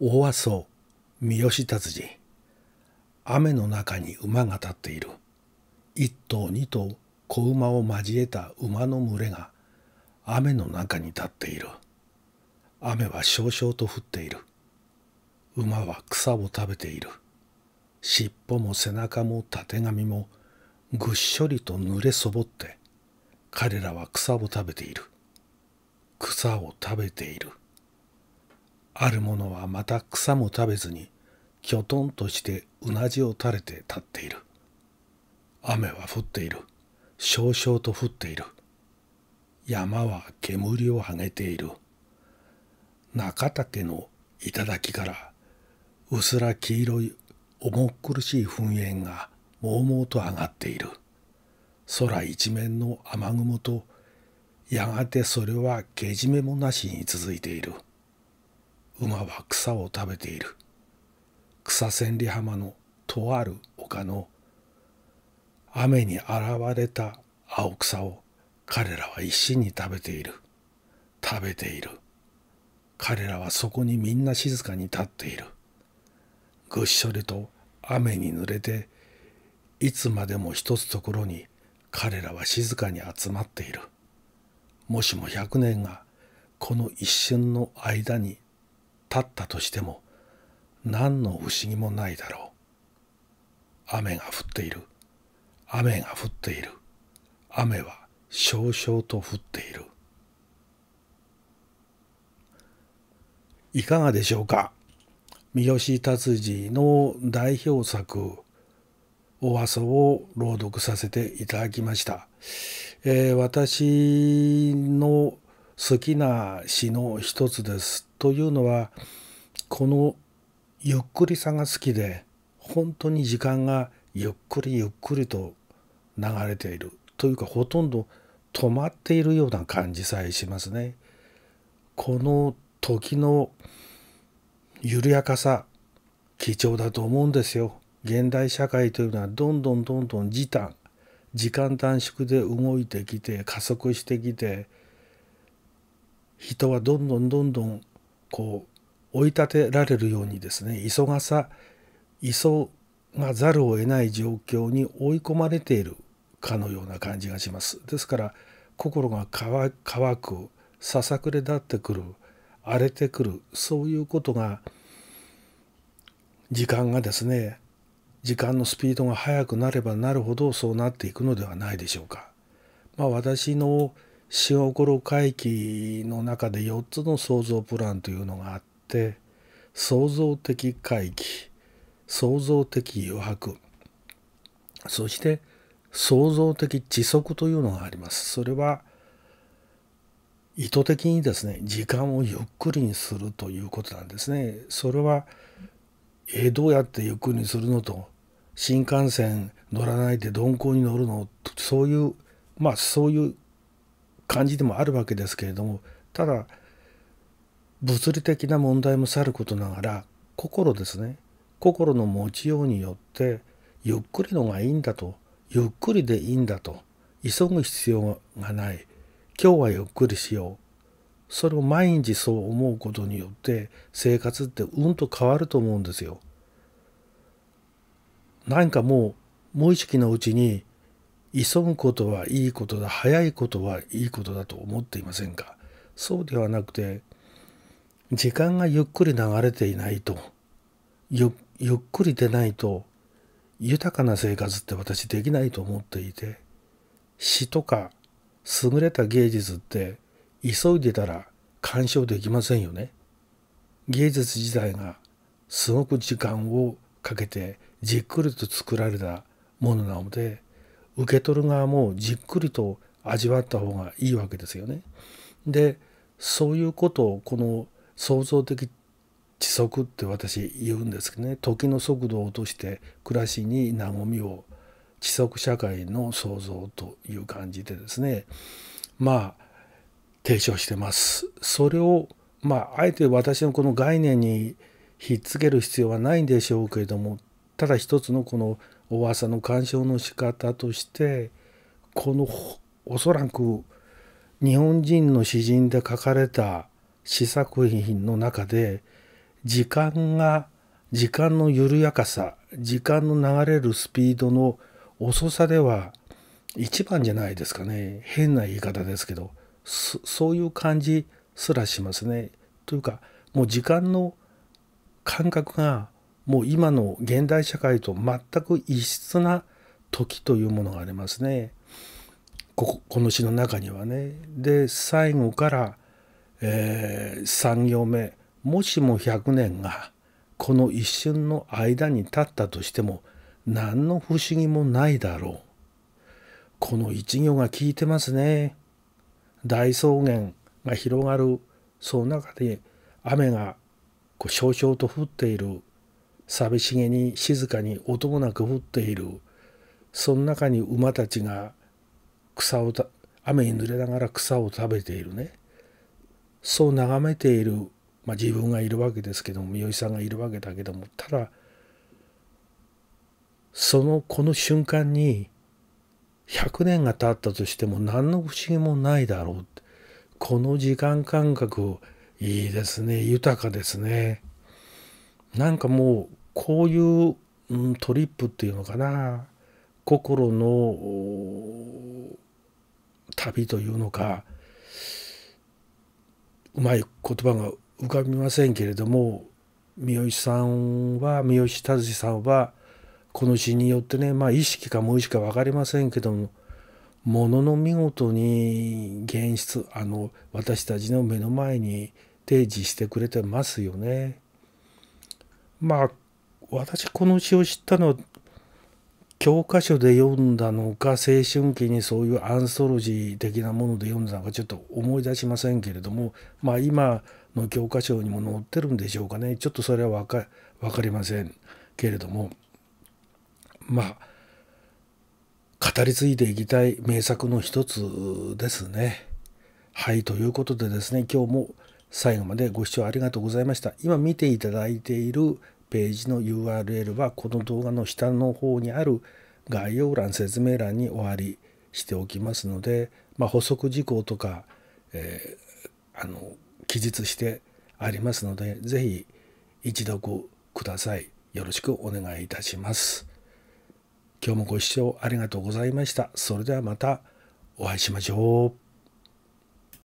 大麻草三好達人雨の中に馬が立っている一頭二頭子馬を交えた馬の群れが雨の中に立っている雨は少々と降っている馬は草を食べている尻尾も背中もたてがみもぐっしょりと濡れそぼって彼らは草を食べている草を食べている。あるものはまた草も食べずにきょとんとしてうなじを垂れて立っている雨は降っている少々と降っている山は煙をはげている中岳の頂からうすら黄色い重苦しい噴煙がもうもうと上がっている空一面の雨雲とやがてそれはけじめもなしに続いている。馬は草を食べている草千里浜のとある丘の雨に現れた青草を彼らは石に食べている食べている彼らはそこにみんな静かに立っているぐっしょりと雨に濡れていつまでも一つところに彼らは静かに集まっているもしも100年がこの一瞬の間に立ったとしても何の不思議もないだろう。雨が降っている。雨が降っている。雨は少々と降っている。いかがでしょうか三好達治の代表作「おあそ」を朗読させていただきました。えー、私の好きな詩の一つです。というのはこのゆっくりさが好きで本当に時間がゆっくりゆっくりと流れているというかほとんど止まっているような感じさえしますね。この時の緩やかさ貴重だと思うんですよ。現代社会というのはどんどんどんどん時短時間短縮で動いてきて加速してきて人はどんどんどんどんこう追い立てられるようにですね急がさ急がざるを得ない状況に追い込まれているかのような感じがします。ですから心が乾くささくれ立ってくる荒れてくるそういうことが時間がですね時間のスピードが速くなればなるほどそうなっていくのではないでしょうか。まあ、私の塩衣回帰の中で4つの創造プランというのがあって創造的回帰創造的余白そして創造的知足というのがありますそれは意図的にですね時間をゆっくりにするということなんですねそれはえどうやってゆっくりにするのと新幹線乗らないで鈍行に乗るのそういうまあそういう感じでもあるわけですけれどもただ物理的な問題もさることながら心ですね心の持ちようによってゆっくりのがいいんだとゆっくりでいいんだと急ぐ必要がない今日はゆっくりしようそれを毎日そう思うことによって生活ってうんと変わると思うんですよ。何かもう無意識のうちに急ぐことはいいことだ早いことはいいことだと思っていませんかそうではなくて時間がゆっくり流れていないとゆゆっくりでないと豊かな生活って私できないと思っていて詩とか優れた芸術って急いでたら鑑賞できませんよね。芸術自体がすごく時間をかけてじっくりと作られたものなので受け取る側もじっくりと味わった方がいいわけですよね。でそういうことをこの創造的知足って私言うんですけどね時の速度を落として暮らしに和みを知足社会の創造という感じでですねまあ提唱してます。それをまああえて私のこの概念にひっつける必要はないんでしょうけれどもただ一つのこのお噂の鑑賞の仕方としてこのおそらく日本人の詩人で書かれた詩作品の中で時間が時間の緩やかさ時間の流れるスピードの遅さでは一番じゃないですかね変な言い方ですけどそういう感じすらしますね。というかもう時間の感覚がもう今の現代社会と全く異質な時というものがありますね。ここの詩の中にはね。で最後から、えー、3行目「もしも100年がこの一瞬の間に経ったとしても何の不思議もないだろう」この1行が効いてますね。大草原が広がるその中で雨がこう少々と降っている寂しげに静かに音もなく降っているその中に馬たちが草を雨に濡れながら草を食べているねそう眺めている、まあ、自分がいるわけですけども三好さんがいるわけだけどもただそのこの瞬間に100年が経ったとしても何の不思議もないだろうこの時間感覚いいですね豊かですねなんかもうこういう、うん、トリップっていうのかな心の旅というのかうまい言葉が浮かびませんけれども三好さんは三好達さんはこの詩によってねまあ意識か無意識か分かりませんけどもものの見事に現実あの私たちの目の前に提示してくれてますよね。まあ私この詩を知ったのは教科書で読んだのか青春期にそういうアンソロジー的なもので読んだのかちょっと思い出しませんけれどもまあ今の教科書にも載ってるんでしょうかねちょっとそれは分か分かりませんけれどもまあ語り継いでいきたい名作の一つですね。はいということでですね今日も最後までご視聴ありがとうございました。今見ていただいているページの URL はこの動画の下の方にある概要欄説明欄におわりしておきますので、まあ、補足事項とか、えー、あの記述してありますので是非一読ください。よろしくお願いいたします。今日もご視聴ありがとうございました。それではまたお会いしましょう。